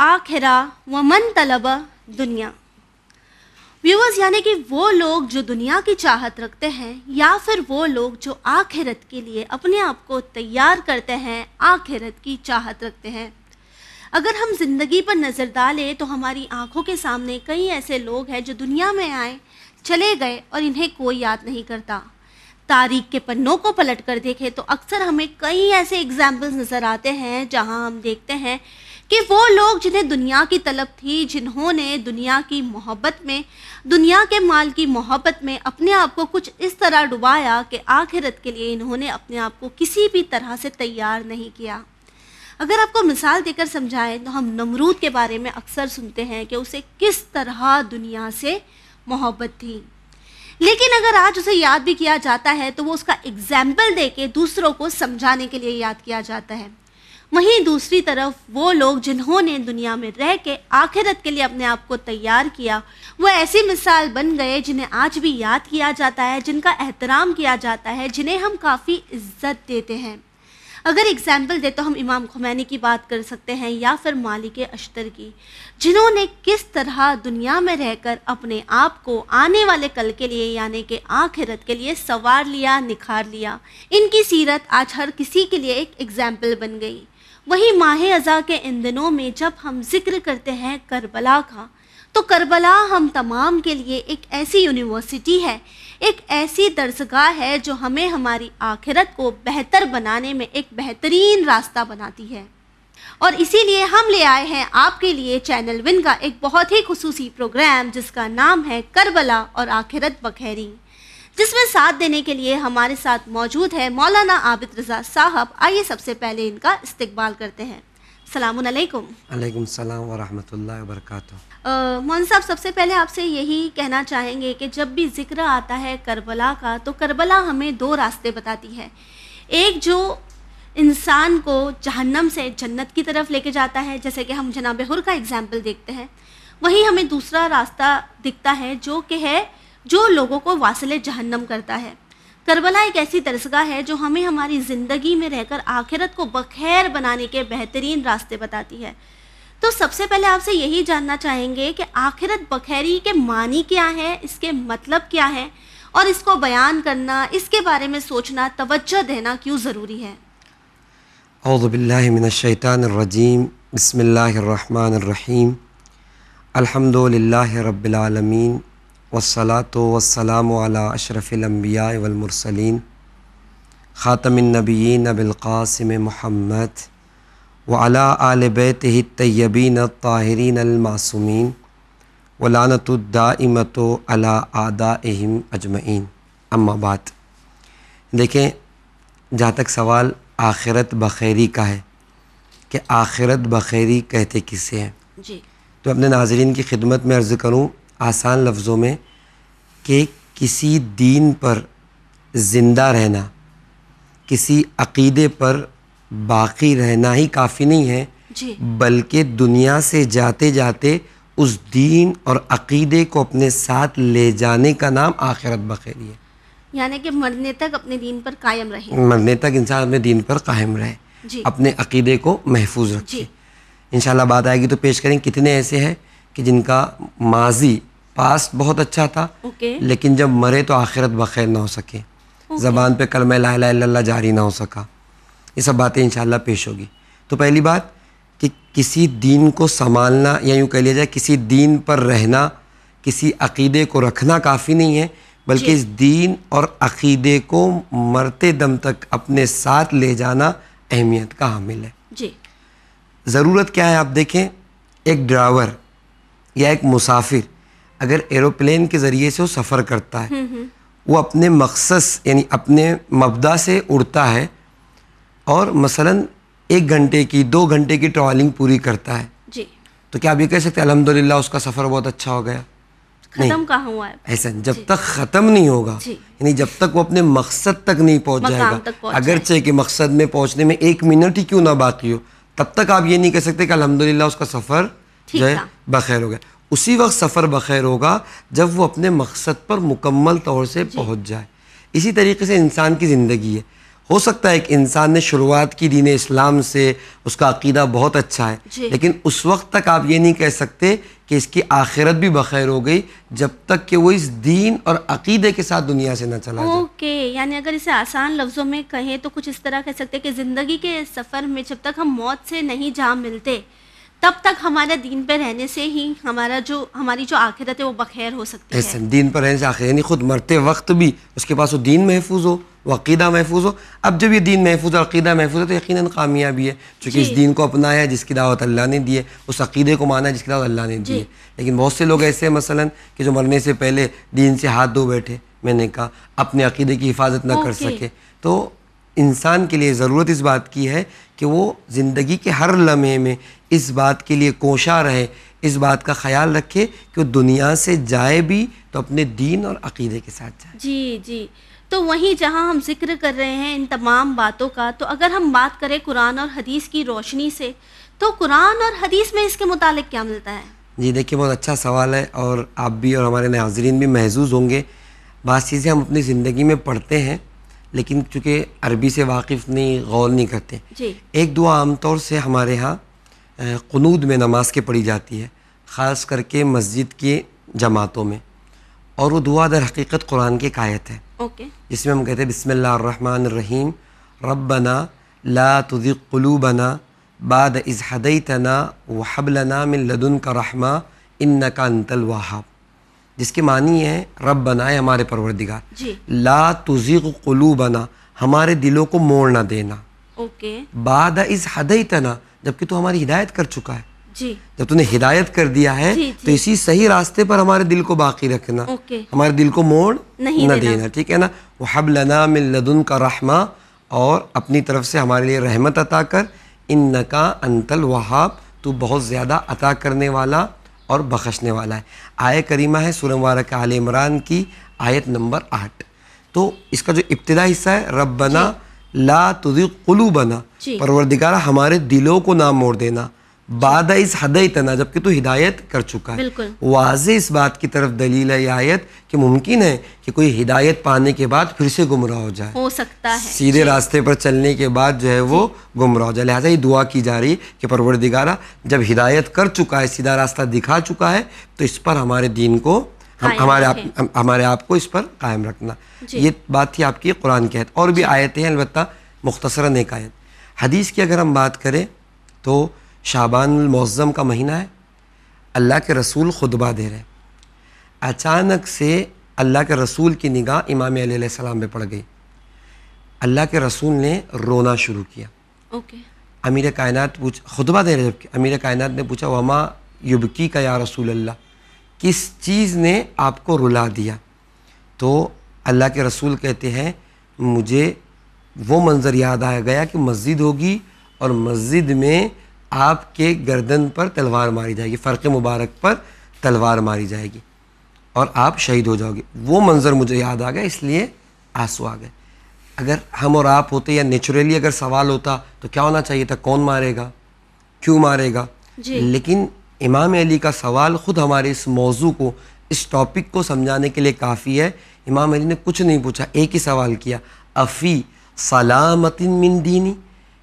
आखिरा व मन तलबा दुनिया व्यूवर्स यानी कि वो लोग जो दुनिया की चाहत रखते हैं या फिर वो लोग जो आखिरत के लिए अपने आप को तैयार करते हैं आखिरत की चाहत रखते हैं अगर हम ज़िंदगी पर नज़र डालें तो हमारी आंखों के सामने कई ऐसे लोग हैं जो दुनिया में आए चले गए और इन्हें कोई याद नहीं करता तारीख के पन्नों को पलट कर देखें तो अक्सर हमें कई ऐसे एग्जाम्पल्स नज़र आते हैं जहां हम देखते हैं कि वो लोग जिन्हें दुनिया की तलब थी जिन्होंने दुनिया की मोहब्बत में दुनिया के माल की मोहब्बत में अपने आप को कुछ इस तरह डुबाया कि आखिरत के लिए इन्होंने अपने आप को किसी भी तरह से तैयार नहीं किया अगर आपको मिसाल देकर समझाएं तो हम नमरूद के बारे में अक्सर सुनते हैं कि उसे किस तरह दुनिया से मोहब्बत थी लेकिन अगर आज उसे याद भी किया जाता है तो वो उसका एग्जाम्पल दे के दूसरों को समझाने के लिए याद किया जाता है वहीं दूसरी तरफ वो लोग जिन्होंने दुनिया में रह के आखिरत के लिए अपने आप को तैयार किया वो ऐसी मिसाल बन गए जिन्हें आज भी याद किया जाता है जिनका एहतराम किया जाता है जिन्हें हम काफ़ी इज्जत देते हैं अगर एग्जाम्पल दे तो हम इमाम खुमैनी की बात कर सकते हैं या फिर मालिक अश्तर की जिन्होंने किस तरह दुनिया में रहकर अपने आप को आने वाले कल के लिए यानी कि आखिरत के लिए सवार लिया निखार लिया इनकी सीरत आज हर किसी के लिए एक एग्जाम्पल बन गई वहीं माह अज़ा के इन दिनों में जब हम जिक्र करते हैं करबला का तो करबला हम तमाम के लिए एक ऐसी यूनिवर्सिटी है एक ऐसी दर्सगाह है जो हमें हमारी आखिरत को बेहतर बनाने में एक बेहतरीन रास्ता बनाती है और इसीलिए हम ले आए हैं आपके लिए चैनल विन का एक बहुत ही खसूसी प्रोग्राम जिसका नाम है करबला और आखिरत बखैरी जिसमें साथ देने के लिए हमारे साथ मौजूद है मौलाना आबिद रजा साहब आइए सबसे पहले इनका इस्तकबाल करते हैं सलामकुम मोहन साहब सबसे पहले आपसे यही कहना चाहेंगे कि जब भी जिक्र आता है करबला का तो करबला हमें दो रास्ते बताती है एक जो इंसान को जहन्नम से जन्नत की तरफ लेके जाता है जैसे कि हम जनाब हुर का एग्ज़ाम्पल देखते हैं वहीं हमें दूसरा रास्ता दिखता है जो कि है जो लोगों को वासिल जहन्नम करता है करबला एक ऐसी दरसगाह है जो हमें हमारी ज़िंदगी में रहकर आखिरत को बखैर बनाने के बेहतरीन रास्ते बताती है तो सबसे पहले आपसे यही जानना चाहेंगे कि आखिरत बखैरी के मानी क्या है इसके मतलब क्या है और इसको बयान करना इसके बारे में सोचना तवज्जो देना क्यों ज़रूरी है अज़बिल्लिनशैतानरजीम बसमीम अल्हम्दुलिल्लाह रबालमीन वसलात वसलाम अला अशरफ़िलम्बिया वलमरसलिन ख़ातमनबीन अबिलक़ासम महमद वला आल बैत तय्यबीन ताहरीन अलमासूमिन इमत अला आदा अहम अजमैन अम्माबाद देखें जहाँ तक सवाल आखिरत बखैरी का है कि आखिरत बखैरी कहते किसे हैं तो अपने नाजरीन की खिदमत में अर्ज़ करूँ आसान लफ्ज़ों में कि किसी दीन पर ज़िंदा रहना किसी अकीदे पर बाकी रहना ही काफ़ी नहीं है बल्कि दुनिया से जाते जाते उस दीन और अकीदे को अपने साथ ले जाने का नाम आखिरत बखेरी है यानी कि मरने तक अपने दीन पर कायम रहे मरने तक इंसान अपने दीन पर कायम रहे अपने अकीदे को महफूज रखे इन बात आएगी तो पेश करें कितने ऐसे हैं कि जिनका माजी पास बहुत अच्छा था okay. लेकिन जब मरे तो आखिरत बखैर ना हो सके okay. ज़बान पे कल मैं ला ला जारी ना हो सका ये सब बातें इंशाल्लाह पेश होगी तो पहली बात कि किसी दीन को संभालना या यूँ कह लिया जाए किसी दीन पर रहना किसी अकीदे को रखना काफ़ी नहीं है बल्कि इस दीन और अकीदे को मरते दम तक अपने साथ ले जाना अहमियत का हामिल है जी ज़रूरत क्या है आप देखें एक ड्राइवर या एक मुसाफिर अगर एरोप्लेन के ज़रिए से वो सफ़र करता है हम्म, हम्म। वो अपने मकसद यानी अपने मबदा से उड़ता है और मसलन एक घंटे की दो घंटे की ट्रॉलिंग पूरी करता है जी तो क्या आप ये कह सकते हैं अलहमदिल्ला उसका सफ़र बहुत अच्छा हो गया खत्म हुआ है ऐसा जब तक ख़त्म नहीं होगा यानी जब तक वो अपने मकसद तक नहीं पहुँच जाएगा अगरचे के मकसद में पहुँचने में एक मिनट ही क्यों ना बाकी हो तब तक आप ये नहीं कह सकते कि अलहमदिल्ला उसका सफ़र जो है बखैर हो गया उसी वक्त सफ़र बखैर होगा जब वो अपने मकसद पर मुकम्मल तौर से पहुंच जाए इसी तरीके से इंसान की ज़िंदगी है हो सकता है कि इंसान ने शुरुआत की दीन इस्लाम से उसका अकीदा बहुत अच्छा है लेकिन उस वक्त तक आप ये नहीं कह सकते कि इसकी आखिरत भी बखैर हो गई जब तक कि वो इस दीन और अकीदे के साथ दुनिया से ना चला ओके यानी अगर इसे आसान लफ्ज़ों में कहें तो कुछ इस तरह कह सकते हैं कि ज़िंदगी के सफ़र में जब तक हम मौत से नहीं जा मिलते तब तक हमारा दीन पर रहने से ही हमारा जो हमारी जो आखिरत है वो बखैर हो सकती है दीन पर रहने से आखिर यानी खुद मरते वक्त भी उसके पास वो दीन महफूज हो वो अकीदा महफूज हो अब जब ये दीन महफूज और अकीदा महफूज तो है तो यकीन कामयाबी है चूँकि इस दीन को अपनाया जिसकी दावत अल्लाह ने दी है उस अकीदे को माना जिसकी दावत अल्लाह ने दी है लेकिन बहुत से लोग ऐसे हैं मसलन कि जो मरने से पहले दीन से हाथ धो बैठे मैंने कहा अपने अकीदे की हिफाजत ना कर सके तो इंसान के लिए ज़रूरत इस बात की है कि वो ज़िंदगी के हर लम्हे में इस बात के लिए कोशा रहे इस बात का ख्याल रखे कि वो दुनिया से जाए भी तो अपने दीन और अकीदे के साथ जाए जी जी तो वहीं जहां हम जिक्र कर रहे हैं इन तमाम बातों का तो अगर हम बात करें कुरान और हदीस की रोशनी से तो कुरान और हदीस में इसके मुतालिक क्या मिलता है जी देखिए बहुत अच्छा सवाल है और आप भी और हमारे नाजरीन भी महजूज होंगे बात चीज़ें हम अपनी ज़िंदगी में पढ़ते हैं लेकिन चूँकि अरबी से वाकिफ़ नहीं गौल नहीं करते जी। एक दुआ आमतौर से हमारे यहाँ कनूद में नमाज के पढ़ी जाती है ख़ास करके मस्जिद की जमातों में और वो दुआ दर हकीकत कुरान की कायत है ओके। जिसमें हम कहते हैं बिसमान रहीम रब बना ला तुदिक बना बाद इज़ हदई तना वहबलना मिलदन का रहमा इन नका अंतल वाहब जिसके मानी है रब बनाए हमारे परवरदिगार ला तुजी कुलू बना हमारे दिलों को मोड़ ना देना ओके बाद इस हदई तना जबकि तू हमारी हिदायत कर चुका है जी जब तूने हिदायत कर दिया है जी, तो जी। तो इसी सही रास्ते पर हमारे दिल को बाकी रखना हमारे दिल को मोड़ नहीं न देना ठीक है ना वह हब लनादन का रहमा और अपनी तरफ से हमारे लिए रहमत अता कर इन नका अंतल वहाब तू बहुत ज़्यादा अता करने वाला और बख्शने वाला है आय करीमा है सुरमवार मुबारक आल इमरान की आयत नंबर आठ तो इसका जो इब्तदा हिस्सा है रब बना ला तुझी कुलू बना परवरदिगारा हमारे दिलों को ना मोड़ देना बाद इस हदयतना जबकि तू हिदायत कर चुका है वाज इस बात की तरफ दलील है आयत कि मुमकिन है कि कोई हिदायत पाने के बाद फिर से गुमराह हो जाए हो सकता है सीधे रास्ते पर चलने के बाद जो है वो गुमराह हो जाए लिहाजा ये दुआ की जा रही है कि दिगारा जब हिदायत कर चुका है सीधा रास्ता दिखा चुका है तो इस पर हमारे दीन को हम हमारे आप हम, हमारे आप को इस पर कायम रखना ये बात थी आपकी कुरान की आयत और भी आयतें हैं अलबत्त मुख्तसरा एक आयत हदीस की अगर हम बात करें तो शाबानमौज़म का महीना है अल्लाह के रसूल खुतबा दे रहे अचानक से अल्लाह के रसूल की निगाह इमाम सलाम में पड़ गई अल्लाह के रसूल ने रोना शुरू किया ओके okay. अमीर कायनात पूछ खुतबा दे रहे जबकि अमीर कायनात ने पूछा वमा युबकी का या रसूल अल्लाह किस चीज़ ने आपको रुला दिया तो अल्लाह के रसूल कहते हैं मुझे वो मंज़र याद आया गया कि मस्जिद होगी और मस्जिद में आपके गर्दन पर तलवार मारी जाएगी फ़र्क मुबारक पर तलवार मारी जाएगी और आप शहीद हो जाओगे वो मंज़र मुझे याद आ गया इसलिए आंसू आ गए अगर हम और आप होते या नेचुरली अगर सवाल होता तो क्या होना चाहिए था कौन मारेगा क्यों मारेगा लेकिन इमाम अली का सवाल ख़ुद हमारे इस मौजू को इस टॉपिक को समझाने के लिए काफ़ी है इमाम अली ने कुछ नहीं पूछा एक ही सवाल किया अफ़ी सलामतिन मिन दीनी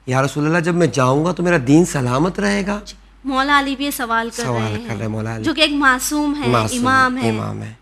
या जब मैं जाऊँगा तो मेरा दीन सलामत रहेगा मौला अली भी सवाल कर सवाल रहे कर रहे हैं मौला अली जो कि एक मासूम है मासूम इमाम है इमाम है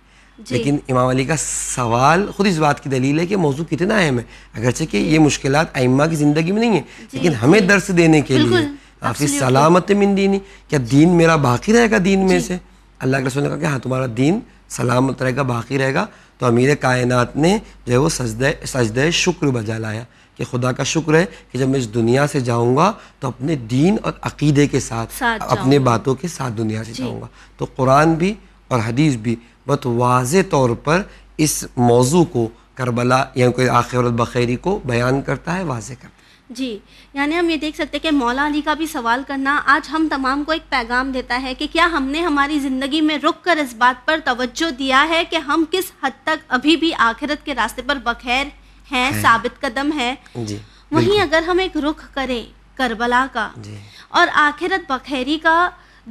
लेकिन इमाम अली का सवाल खुद इस बात की दलील है कि मौजू कितना अहम है अगरचे कि ये मुश्किल आइमा की ज़िंदगी में नहीं है लेकिन हमें दर्स देने के लिए आपकी सलामत मिन दीनी क्या दीन मेरा बाकी रहेगा दीन में से अल्लाह के रसूल ने कहा कि हाँ तुम्हारा दीन सलामत रहेगा बाकी रहेगा तो अमीर कायनात ने जो है वो सजद सजद शुक्र बजा लाया कि खुदा का शुक्र है कि जब मैं इस दुनिया से जाऊंगा तो अपने दीन और अकीदे के साथ, साथ अपने बातों के साथ दुनिया से जाऊंगा तो कुरान भी और हदीस भी बहुत वाज तौर पर इस मौजू को करबला या कोई आख़िर बखेरी को बयान करता है वाज करता है जी यानी हम ये देख सकते हैं कि मौला अली का भी सवाल करना आज हम तमाम को एक पैगाम देता है कि क्या हमने हमारी ज़िंदगी में रुक कर इस बात पर तवज्जो दिया है कि हम किस हद तक अभी भी आखिरत के रास्ते पर बखैर हैं है। साबित कदम जी वहीं अगर हम एक रुख करें करबला का और आखिरत बखेरी का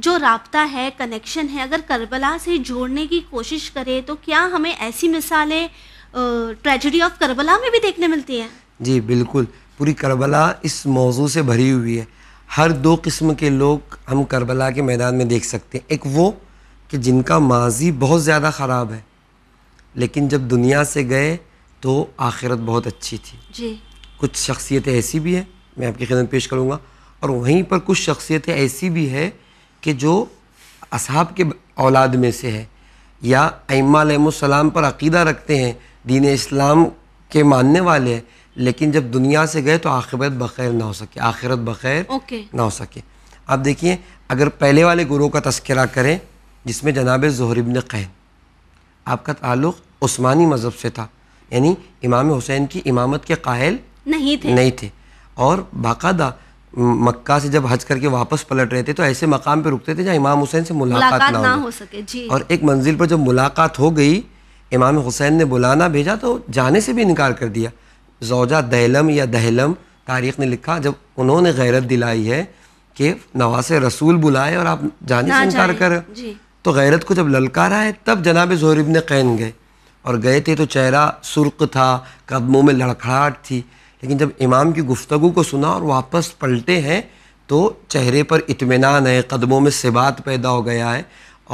जो रबता है कनेक्शन है अगर करबला से जोड़ने की कोशिश करें तो क्या हमें ऐसी मिसालें ट्रेजडी ऑफ करबला में भी देखने मिलती हैं जी बिल्कुल पूरी करबला इस मौजू से भरी हुई है हर दो किस्म के लोग हम करबला के मैदान में देख सकते हैं एक वो कि जिनका माजी बहुत ज़्यादा ख़राब है लेकिन जब दुनिया से गए तो आखिरत बहुत अच्छी थी जी कुछ शख्सियतें ऐसी भी हैं मैं आपकी खिदमत पेश करूँगा और वहीं पर कुछ शख्सियतें ऐसी भी है कि जो असहाब के औलाद में से है या अम्मासलाम पर अकीदा रखते हैं दीन इस्लाम के मानने वाले लेकिन जब दुनिया से गए तो आखिरत बखैर ना हो सके आखिरत बखैर ना हो सके आप देखिए अगर पहले वाले गुरु का तस्करा करें जिसमें जनाब जहरबन इबन आपका ताल्लुक़ उस्मानी मज़हब से था यानी इमाम हुसैन की इमामत के कायल नहीं थे नहीं थे और बाकायदा मक्का से जब हज करके वापस पलट रहे थे तो ऐसे मकाम पे रुकते थे जहाँ इमाम हुसैन से मुलाकात, मुलाकात ना, ना हो सके जी और एक मंजिल पर जब मुलाकात हो गई इमाम हुसैन ने बुलाना भेजा तो जाने से भी इनकार कर दिया जोजा दहलम या दहलम तारीख ने लिखा जब उन्होंने गैरत दिलाई है कि नवास रसूल बुलाए और आप जाने से इनकार कर तो गैरत को जब ललकारा है तब जनाब जोरिब ने कैन गए और गए थे तो चेहरा सुर्ख था कदमों में लड़खड़ाहट थी लेकिन जब इमाम की गुफ्तगु को सुना और वापस पलटे हैं तो चेहरे पर इतमान है कदमों में सिबात पैदा हो गया है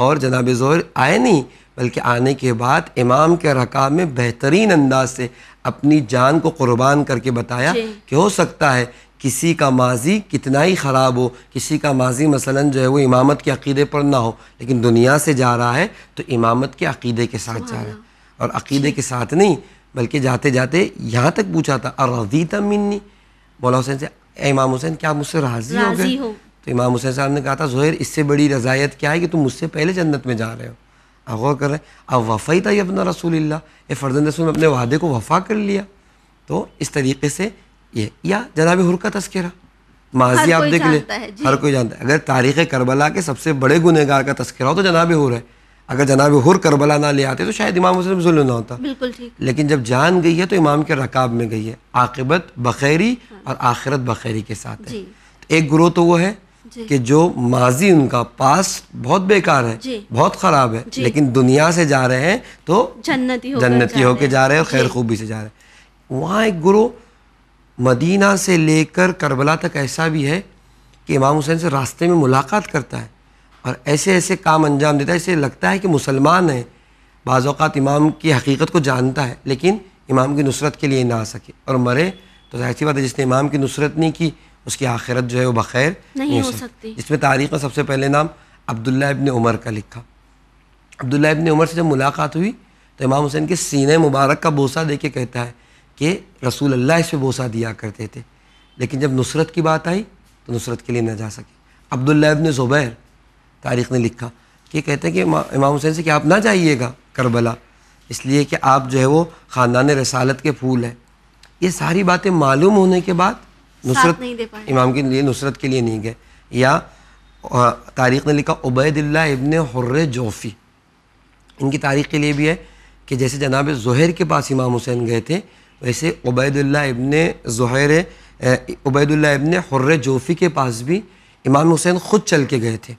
और जनाब ज़ोर आए नहीं बल्कि आने के बाद इमाम के रका में बेहतरीन अंदाज से अपनी जान को कुर्बान करके बताया कि हो सकता है किसी का माजी कितना ही ख़राब हो किसी का माजी मसलन जो है वो इमामत के अकीदे पर ना हो लेकिन दुनिया से जा रहा है तो इमामत के अकीदे के साथ जा रहा है और अकीदे के साथ नहीं बल्कि जाते जाते यहाँ तक पूछा था अरदीता मिन्नी मौला हुसैन से इमाम हुसैन क्या मुझसे राजी, राजी हो गए तो इमाम हुसैन साहब ने कहा था जोहर इससे बड़ी रजायत क्या है कि तुम मुझसे पहले जन्नत में जा रहे हो अब गौर कर रहे हैं अब वफ़ाई था ये अपना रसूल ये फर्जंद रसूल ने अपने वादे को वफ़ा कर लिया तो इस तरीके से ये या जनाब हुर का तस्करा माजी आप देख ले हर कोई जानता है अगर तारीख़ करबला के सबसे बड़े गुनहगार का तस्करा हो तो जनाब हुर है अगर जनाब हुर करबला ना ले आते तो शायद इमाम वसलम जुल्म ना होता बिल्कुल ठीक लेकिन जब जान गई है तो इमाम के रकाब में गई है आकबत बखैरी और आखिरत बखैरी के साथ है तो एक ग्रोह तो वो है कि जो माजी उनका पास बहुत बेकार है बहुत ख़राब है लेकिन दुनिया से जा रहे हैं तो जन्नती होकर जन्नती होके जा रहे हैं और खैर खूबी से जा रहे हैं वहाँ एक ग्रोह मदीना से लेकर करबला तक ऐसा भी है कि इमाम हुसैन से रास्ते में मुलाकात करता है और ऐसे ऐसे काम अंजाम देता है इसे लगता है कि मुसलमान है बाज़ात इमाम की हकीकत को जानता है लेकिन इमाम की नुसरत के लिए ना आ सके और मरे तो जाहिर सी बात है जिसने इमाम की नुसरत नहीं की उसकी आखिरत जो है वो बखैर नहीं, नहीं हो सकती इसमें तारीख का सबसे पहले नाम अब्दुल्ला इबन उमर का लिखा अब्दुल्ला इबन उमर से जब मुलाकात हुई तो इमाम हुसैन के सीने मुबारक का बोसा दे के कहता है कि रसूल अल्लाह इस पर बोसा दिया करते थे लेकिन जब नुसरत की बात आई तो नुसरत के लिए ना जा सके अब्दुल्ला इबन ज़ुबैर तारीख ने लिखा कि कहते हैं कि इमाम हुसैन से कि आप ना जाइएगा करबला इसलिए कि आप जो है वो ख़ानदान रसालत के फूल हैं ये सारी बातें मालूम होने के बाद नुसरत इमाम के लिए नुसरत के लिए नहीं गए या तारीख ने लिखा उबैदिल्ला इबन हर्र जोफ़ी इनकी तारीख के लिए भी है कि जैसे जनाब जहर के पास इमाम हुसैन गए थे वैसे उबैदुल्ला इबन जहर उबैदुल्ला इबन हर्र जोफ़ी के पास भी इमाम हुसैन ख़ुद चल के गए थे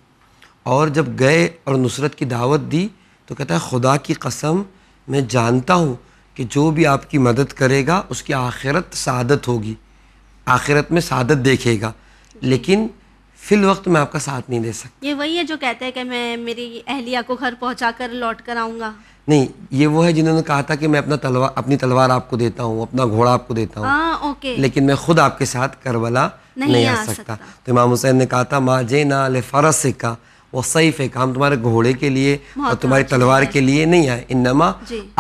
और जब गए और नुसरत की दावत दी तो कहता है खुदा की कसम मैं जानता हूँ कि जो भी आपकी मदद करेगा उसकी आखिरत सादत होगी आखिरत में सादत देखेगा लेकिन फिल वक्त मैं आपका साथ नहीं दे सकता ये वही है जो कहते हैं कि मैं मेरी अहलिया को घर पहुँचा कर लौट कर आऊँगा नहीं ये वो है जिन्होंने कहा था कि मैं अपना तलवार अपनी तलवार आपको देता हूँ अपना घोड़ा आपको देता हूँ हाँ, लेकिन मैं खुद आपके साथ करबला नहीं, नहीं आ सकता, सकता। तो इमाम हुसैन ने कहा था माँ जे ना फरस का वो सैफ है हम तुम्हारे घोड़े के लिए और तुम्हारी तलवार के लिए नहीं आए इन नमा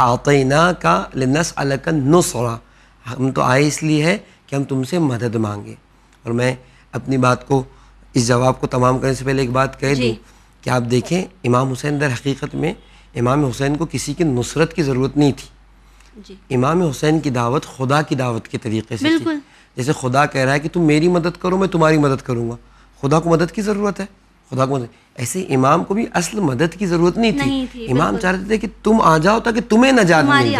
आतना का लिनस अलग नुसरा हम तो आए इसलिए है कि हम तुमसे मदद मांगे और मैं अपनी बात को इस जवाब को तमाम करने से पहले एक बात कह दूँ कि आप देखें इमाम हुसैन दर हकीकत में इमाम हुसैन को किसी की नुसरत की ज़रूरत नहीं थी इमाम हुसैन की दावत खुदा की दावत के तरीके से थी जैसे खुदा कह रहा है कि तुम मेरी मदद करो मैं तुम्हारी मदद करूँगा खुदा को मदद की ज़रूरत है खुदा को ऐसे इमाम को भी असल मदद की जरूरत नहीं, नहीं थी, इमाम चाहते थे कि तुम आ जाओ ताकि तुम्हें नजात मिल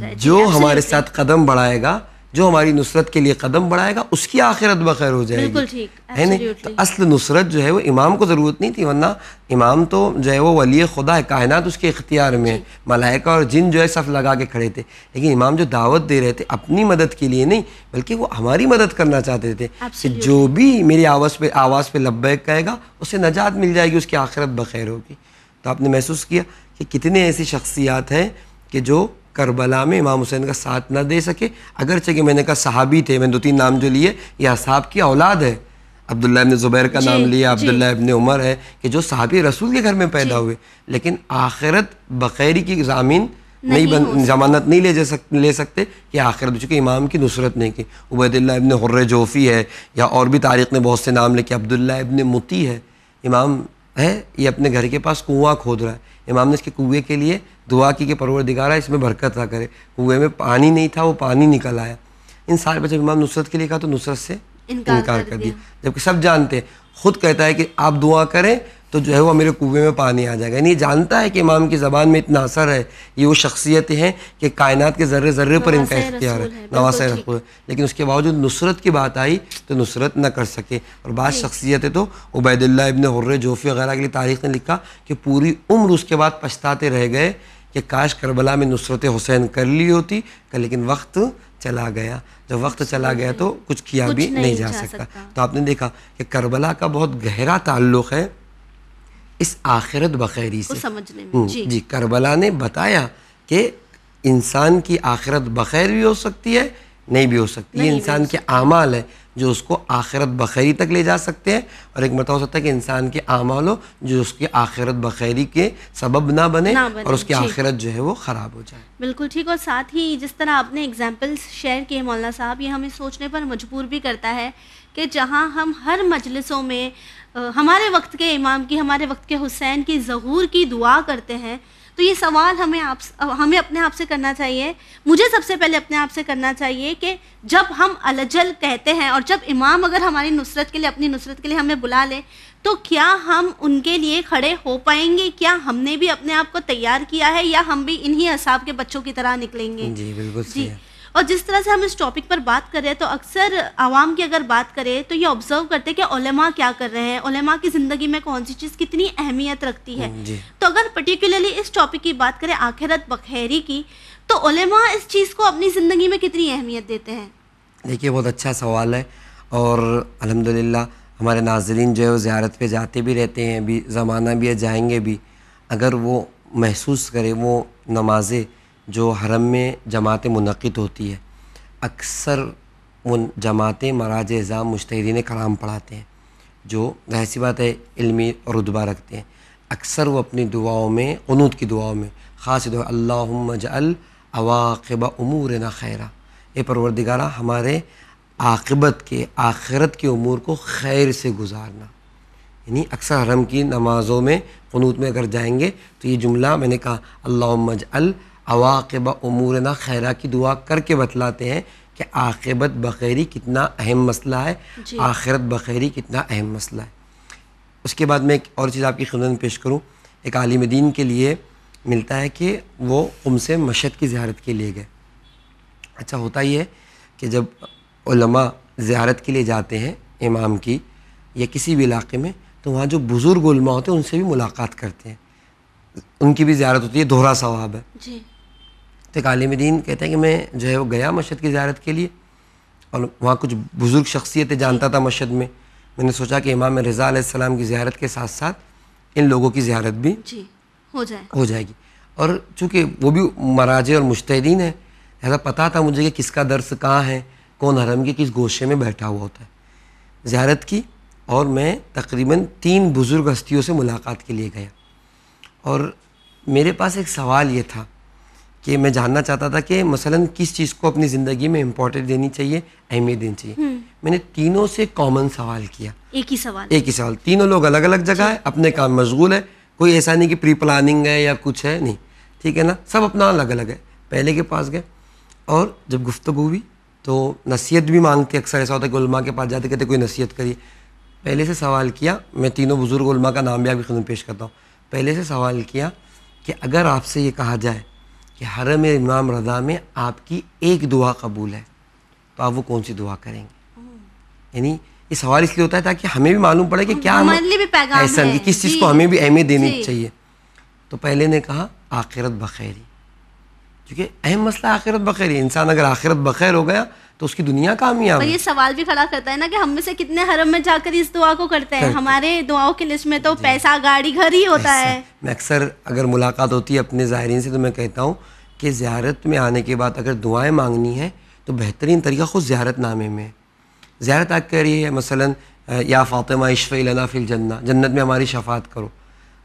जाए जो हमारे साथ कदम बढ़ाएगा जो हमारी नुसरत के लिए कदम बढ़ाएगा उसकी आखिरत बखैर हो जाएगी है ना तो असल नुसरत जो है वो इमाम को ज़रूरत नहीं थी वरना इमाम तो जो है वो वली खुदा है कायनात उसके इख्तियार में है मलाइका और जिन जो है सफ़ लगा के खड़े थे लेकिन इमाम जो दावत दे रहे थे अपनी मदद के लिए नहीं बल्कि वो हमारी मदद करना चाहते थे कि जो भी मेरी आवाज़ पर आवाज़ पर लब्बैक कहेगा उसे नजात मिल जाएगी उसकी आखिरत बखैर होगी तो आपने महसूस किया कि कितने ऐसी शख्सियात हैं कि जो करबला में इमाम हुसैन का साथ ना दे सके अगरचे कि मैंने कहा साहबी थे मैंने दो तीन नाम जो लिए यह साहब की औलाद है अब्दुल्ला इबन ज़ुबैर का नाम लिया अब्दुल्ला अबन उमर है कि जो साहबी रसूल के घर में पैदा हुए लेकिन आखिरत बखैरी की जामीन नहीं बन जमानत नहीं ले जा सक ले सकते कि आखिरत चूँकि इमाम की नुसरत नहीं की उबैदिल्ला इबन हुर्र जोफ़ी है या और भी तारीख ने बहुत से नाम लेके अब्दुल्ला अबन मुती है इमाम है ये अपने घर के पास कुआँ खोद रहा है इमाम ने इसके कुएँ के लिए दुआ की कि परवर है इसमें बरकत ना करे कुएँ में पानी नहीं था वो पानी निकल आया इन सारे पर जब इमाम नुसरत के लिए कहा तो नुसरत से इनकार कर दिया जबकि सब जानते हैं खुद कहता है कि आप दुआ करें तो जो है वो मेरे कुएँ में पानी आ जाएगा यानी जानता है कि इमाम की ज़बान में इतना असर है ये वो शख्सियत हैं कि कायनात के ज़र्रे ज़र्रे पर इनका इख्तियार है नवास रसूल लेकिन उसके बावजूद नुसरत की बात आई तो नुसरत न कर सके और बात शख्सियत है तो उबैदुल्ला इबन हुर्र जोफ़ी वगैरह के लिए तारीख ने लिखा कि पूरी उम्र उसके बाद पछताते रह गए कि काश करबला में नुसरत हुसैन कर ली होती लेकिन वक्त चला गया जब वक्त चला गया तो कुछ किया कुछ भी नहीं, नहीं जा, जा सकता।, सकता तो आपने देखा कि करबला का बहुत गहरा ताल्लुक़ है इस आखिरत बखैरी से समझने में हम्म, जी।, जी करबला ने बताया कि इंसान की आखिरत बखैर भी हो सकती है नहीं भी हो सकती ये इंसान के अमाल है जो उसको आखिरत बखैरी तक ले जा सकते हैं और एक मतलब हो सकता है कि इंसान के अमाल हो जो उसकी आखिरत बखैरी के सबब ना बने, ना बने और उसकी आखिरत जो है वो ख़राब हो जाए बिल्कुल ठीक और साथ ही जिस तरह आपने एग्जाम्पल्स शेयर किए मौलाना साहब ये हमें सोचने पर मजबूर भी करता है कि जहाँ हम हर मजलिसों में हमारे वक्त के इमाम की हमारे वक्त के हुसैन की जहूर की दुआ करते हैं तो ये सवाल हमें आप हमें अपने आप से करना चाहिए मुझे सबसे पहले अपने आप से करना चाहिए कि जब हम अलजल कहते हैं और जब इमाम अगर हमारी नुसरत के लिए अपनी नुसरत के लिए हमें बुला ले तो क्या हम उनके लिए खड़े हो पाएंगे क्या हमने भी अपने आप को तैयार किया है या हम भी इन्हीं असाब के बच्चों की तरह निकलेंगे जी बिल्कुल जी और जिस तरह से हम इस टॉपिक पर बात करें तो अक्सर आवाम की अगर बात करें तो ये ऑब्जर्व करते हैं कि ओलेमा क्या कर रहे हैं ओलेमा की ज़िंदगी में कौन सी चीज़ कितनी अहमियत रखती है हम्म, तो अगर पर्टिकुलरली इस टॉपिक की बात करें आखिरत बखेरी की तो ओलेमा इस चीज़ को अपनी ज़िंदगी में कितनी अहमियत देते हैं देखिए बहुत अच्छा सवाल है और अलहमदिल्ला हमारे नाजरीन जो है वो ज़्यारत पर जाते भी रहते हैं अभी ज़माना भी है जाएंगे भी अगर वो महसूस करें वो नमाज़ें जो हरम में जमातें मुनद होती है अक्सर उन जमातें मराज एज़ाम मुश्तरीन कलाम पढ़ाते हैं जो जाहिर बात है इलमी रुतबा रखते हैं अक्सर वो अपनी दुआओं में अनूद की दुआओं में ख़ास दुआ अल्लाजल जल उमूर न खैरा ये परवरदिगारा हमारे आकबत के आखिरत के उमूर को खैर से गुजारना यानी अक्सर हरम की नमाज़ों में क़नूत में अगर जाएंगे तो ये जुमला मैंने कहा अल्लाज अल अवाकब उमूर खैरा की दुआ करके बतलाते हैं कि आखिबत बखैरी कितना अहम मसला है आखिरत बखैरी कितना अहम मसला है उसके बाद मैं एक और चीज़ आपकी खुद पेश करूँ एक आलिम दीन के लिए मिलता है कि वो उम से मशद की ज्यारत के लिए गए अच्छा होता ही है कि जब उलमा ज़्यारत के लिए जाते हैं इमाम की या किसी भी इलाके में तो वहाँ जो बुज़ुर्ग उलमा होते हैं उनसे भी मुलाकात करते हैं उनकी भी ज्यारत होती है दोहरा सवाब है तक दीन कहते हैं कि मैं जो है वो गया मस्जिद की ज्यारत के लिए और वहाँ कुछ बुज़ुर्ग शख्सियतें जानता था मस्जिद में मैंने सोचा कि इमाम रज़ा की ज्यारत के साथ साथ इन लोगों की ज्यारत भी जी, हो जाए हो जाएगी और चूँकि वो भी मराज और मुश्तिन है ऐसा पता था मुझे कि किसका दर्स कहाँ है कौन हरम के किस गोशे में बैठा हुआ होता है ज्यारत की और मैं तकरीबन तीन बुज़ुर्ग हस्तियों से मुलाकात के लिए गया और मेरे पास एक सवाल ये था कि मैं जानना चाहता था कि मसलन किस चीज़ को अपनी ज़िंदगी में इम्पोर्टेंट देनी चाहिए अहमियत देनी चाहिए हम्म। मैंने तीनों से कॉमन सवाल किया एक ही सवाल एक ही सवाल तीनों लोग अलग अलग जगह है अपने काम मशगूल है कोई ऐसा नहीं कि प्री प्लानिंग है या कुछ है नहीं ठीक है ना सब अपना अलग अलग है पहले के पास गए और जब गुफ्तु हुई तो नसीहत भी मांगते अक्सर ऐसा होता है कि उलमा के पास जाते कहते कोई नसीहत करिए पहले से सवाल किया मैं तीनों बुज़ुर्ग उलमा का नाम भी आपकी खुद पेश करता हूँ पहले से सवाल किया कि अगर आपसे ये कहा जाए कि हरम इमाम रदा में आपकी एक दुआ कबूल है तो आप वो कौन सी दुआ करेंगे यानी ये सवाल इसलिए होता है ताकि हमें भी मालूम पड़े कि क्या ऐसा है किस चीज़ को हमें भी अहमियत देनी चाहिए तो पहले ने कहा आखिरत बखैरी क्योंकि अहम मसला आखिरत बखैरी इंसान अगर आखिरत बखैर हो गया तो उसकी दुनिया कामयाब है ये सवाल भी खड़ा करता है ना कि हम में से कितने हरम में जाकर इस दुआ को करते हैं हमारे दुआओं की लिस्ट में तो पैसा गाड़ी घर ही होता है मैं अक्सर अगर मुलाकात होती है अपने ज़ायरीन से तो मैं कहता हूँ कि ज्यारत में आने के बाद अगर दुआएं मांगनी है तो बेहतरीन तरीका खुद ज्यारत नामे में ज्यारत आ करिए मसलन या फ़ातिमा इशफ़ लना फ़िल जन्ना जन्नत में हमारी शफात करो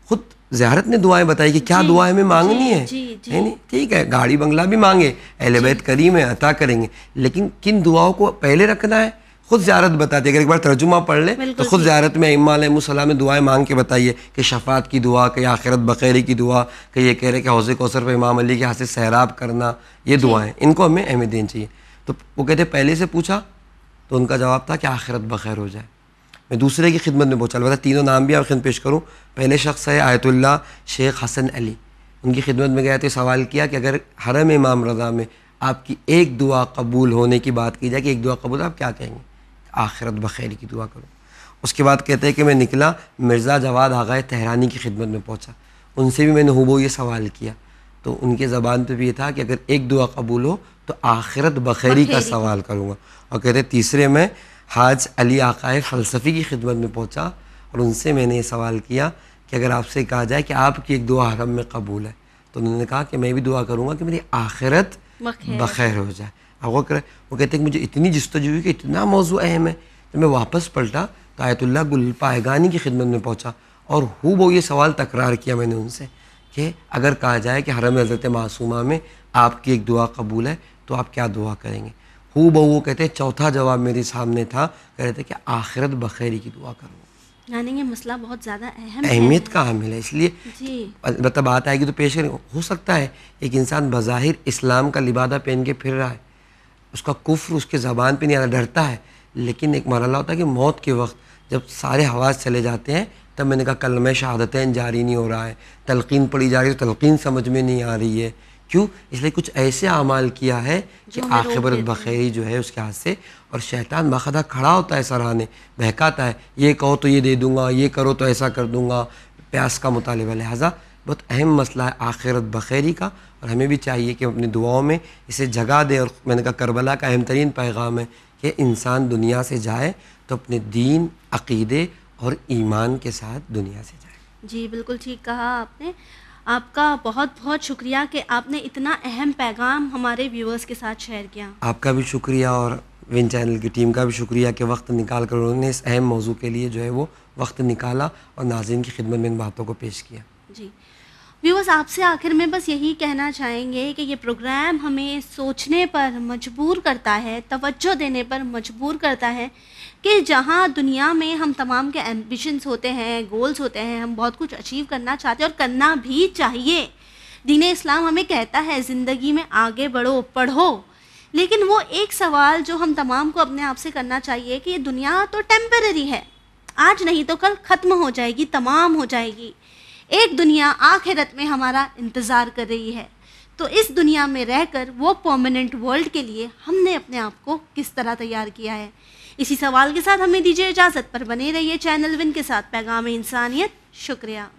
खुद जहारत ने दुआएं बताई कि क्या दुआएं हमें मांगनी है नहीं ठीक है गाड़ी बंगला भी मांगे अहलबैत करीम है अता करेंगे लेकिन किन दुआओं को पहले रखना है खुद ज्यारत बताती है अगर एक बार तर्जुमा पढ़ ले तो खुद ज्यारत में इमाम में दुआएं मांग के बताइए कि शफात की दुआ कहीं आखिरत बखैरी की दुआ कहीं ये कह रहे कि हौजे कौसर पर इमाम अली के हाथ से सैराब करना ये दुआएं इनको हमें अहमियत देनी चाहिए तो वो कहते पहले से पूछा तो उनका जवाब था कि आखिरत बखैर हो जाए मैं दूसरे की खिदमत में पहुँचा बता तीनों नाम भी आपके पेश करूँ पहले शख्स है आयतुल्ला शेख हसन अली उनकी खिदमत में गया तो सवाल किया कि अगर हरम इमाम रजा में आपकी एक दुआ कबूल होने की बात की जाए कि एक दुआ कबूल आप क्या कहेंगे आखिरत बखैर की दुआ करो उसके बाद कहते हैं कि मैं निकला मिर्ज़ा जवाद आगाए तहरानी की खिदमत में पहुँचा उनसे भी मैंने हुबो ये सवाल किया तो उनके ज़बान पर भी ये था कि अगर एक दुआ कबूल हो तो आखिरत बखैरी का सवाल करूँगा और कहते तीसरे में हाज अली आकाए फ़लसफ़ी की खिदमत में पहुँचा और उनसे मैंने ये सवाल किया कि अगर आपसे कहा जाए कि आपकी एक दुआ हरम में कबूल है तो उन्होंने कहा कि मैं भी दुआ करूँगा कि मेरी आखिरत बखैर हो जाए आगो कर वो कहते हैं कि मुझे इतनी जस्तजु हुई कि इतना मौजू अहम है तो मैं वापस पलटा तो आयतुल्ला गुल पायगानी की खिदमत में पहुँचा और हु वो ये सवाल तकरार किया मैंने उनसे कि अगर कहा जाए कि हरम हज़रत मासूमा में आपकी एक दुआ कबूल है तो आप क्या दुआ करेंगे हु बहू कहते चौथा जवाब मेरे सामने था कह रहे थे कि आखिरत बखैरी की दुआ करो यानी ये मसला बहुत ज़्यादा अहम अहमियत का हामिल है इसलिए मतलब बात आएगी तो पेश करेंगे हो सकता है एक इंसान बज़ाहिर इस्लाम का लिबादा पहन के फिर रहा है उसका कुफ्र उसके ज़बान पे नहीं आता डरता है लेकिन एक मरला होता है कि मौत के वक्त जब सारे हवास चले जाते हैं तब मैंने कहा कल में शहादतें जारी नहीं हो रहा है तलकिन पड़ी जा रही है तो तलकिन समझ में नहीं आ रही है क्यों इसलिए कुछ ऐसे अमाल किया है कि आखिर बखेरी जो है उसके हाथ से और शैतान बाखदा खड़ा होता है सराहने बहकाता है ये कहो तो ये दे दूंगा ये करो तो ऐसा कर दूंगा प्यास का मुतालबा लिहाजा बहुत अहम मसला है आखिरत बखेरी का और हमें भी चाहिए कि अपनी दुआओं में इसे जगह दें और मैंने कहा करबला का अहम तरीन पैगाम है कि इंसान दुनिया से जाए तो अपने दीन अकीदे और ईमान के साथ दुनिया से जाए जी बिल्कुल ठीक कहा आपने आपका बहुत बहुत शुक्रिया कि आपने इतना अहम पैगाम हमारे व्यूवर्स के साथ शेयर किया आपका भी शुक्रिया और विन चैनल की टीम का भी शुक्रिया कि वक्त निकाल कर उन्होंने इस अहम मौजू के लिए जो है वो वक्त निकाला और नाजिन की खिदमत में इन बातों को पेश किया जी व्यूवर्स आपसे आखिर में बस यही कहना चाहेंगे कि ये प्रोग्राम हमें सोचने पर मजबूर करता है तवज्जो देने पर मजबूर करता है कि जहाँ दुनिया में हम तमाम के एम्बिशंस होते हैं गोल्स होते हैं हम बहुत कुछ अचीव करना चाहते हैं और करना भी चाहिए दीन इस्लाम हमें कहता है ज़िंदगी में आगे बढ़ो पढ़ो लेकिन वो एक सवाल जो हम तमाम को अपने आप से करना चाहिए कि ये दुनिया तो टेम्पररी है आज नहीं तो कल ख़त्म हो जाएगी तमाम हो जाएगी एक दुनिया आखिरत में हमारा इंतज़ार कर रही है तो इस दुनिया में रहकर वो परमानेंट वर्ल्ड के लिए हमने अपने आप को किस तरह तैयार किया है इसी सवाल के साथ हमें दीजिए इजाज़त पर बने रहिए चैनल विन के साथ पैगाम इंसानियत शुक्रिया